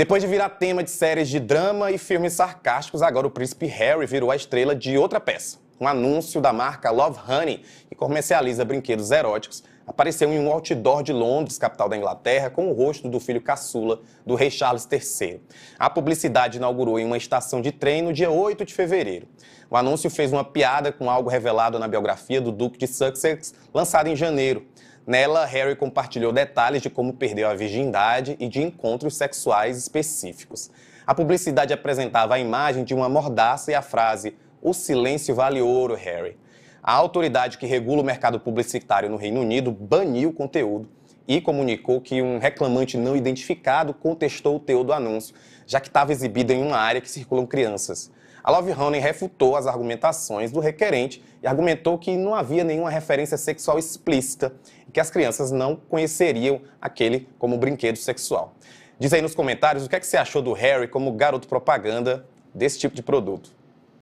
Depois de virar tema de séries de drama e filmes sarcásticos, agora o príncipe Harry virou a estrela de outra peça. Um anúncio da marca Love Honey, que comercializa brinquedos eróticos, apareceu em um outdoor de Londres, capital da Inglaterra, com o rosto do filho caçula do rei Charles III. A publicidade inaugurou em uma estação de trem no dia 8 de fevereiro. O anúncio fez uma piada com algo revelado na biografia do Duque de Sussex, lançada em janeiro. Nela, Harry compartilhou detalhes de como perdeu a virgindade e de encontros sexuais específicos. A publicidade apresentava a imagem de uma mordaça e a frase: O silêncio vale ouro, Harry. A autoridade que regula o mercado publicitário no Reino Unido baniu o conteúdo e comunicou que um reclamante não identificado contestou o teu do anúncio, já que estava exibido em uma área que circulam crianças. A Love Honey refutou as argumentações do requerente e argumentou que não havia nenhuma referência sexual explícita que as crianças não conheceriam aquele como brinquedo sexual. Diz aí nos comentários o que, é que você achou do Harry como garoto propaganda desse tipo de produto.